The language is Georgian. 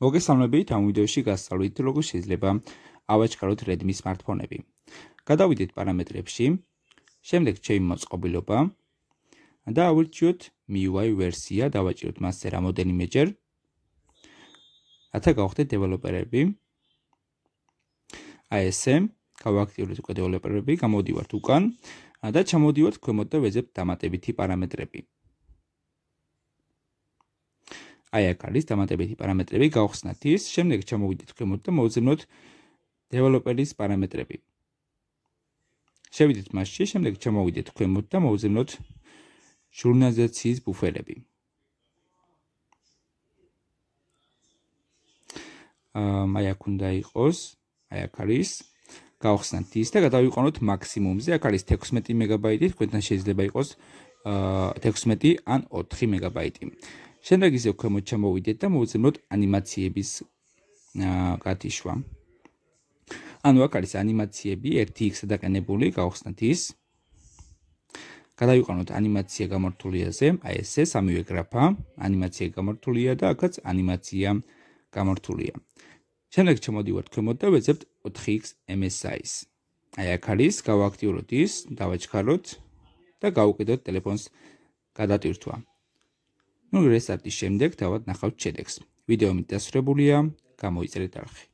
მოგესალმებით ამ ვიდეოში გასწავლით როგორ შეიძლება ავაჩქაროთ Redmi smartphone-ები. გადავიდეთ პარამეტრებში. შემდეგ ჩემი მოწყობილობა და ავირჩიოთ MIUI ვერსია, დავაჭიროთ მასზე რამოდენიმე ჯერ. ათა გავხდეთ დეველოპერები. აი ესე, გავაქტიურებთ უკვე დეველოპერები, გამოდივართ უკან და ჩამოდივართ ქვემოთ და ვეძებთ დამატებითი პარამეტრები. აი აქ არის დამატებითი პარამეტრები გავხსნათ ის შემდეგ ჩამოვიდით ქვემოთ და მოუძებნოთ დეველოპერის პარამეტრები შევიდეთ მასში შემდეგ ჩამოვიდეთ ქვემოთ და მოუძებნოთ ჟურნალიზაციის ბუფერები აი აქ უნდა იყოს აი აქ არის გავხსნათ ის და გადავიყვანოთ მაქსიმუმზე აქ არის 16 მეგაბაიტი თქვენთან შეიძლება იყოს 16 ან 4 მეგაბაიტი შემდეგ ისევ ქვემოთ ჩამოვიდეთ და მოვიცემოთ ანიმაციების გათიშვა. ანუ აქ არის ანიმაციები 1x-ზე დაკანებული, გავხსნათ ის. გადაიყვანოთ ანიმაცია გამართულიაზე, აი ესე სამივე გრაფა, ანიმაცია გამართულია და აქაც ანიმაცია გამართულია. შემდეგ ჩამოდივართ ქვემოთ და ვეძებთ 4x MSI-ს. აი აქ არის, გავაქტიუროთ ის, დავაჩქაროთ და გავუკეთოთ ტელეფონს გადატვირთვა. ნუ რესტარტის შემდეგ თავად ნახავთ შედეგს ვიდეო მიდასრულებულია გამოიწერეთ არხი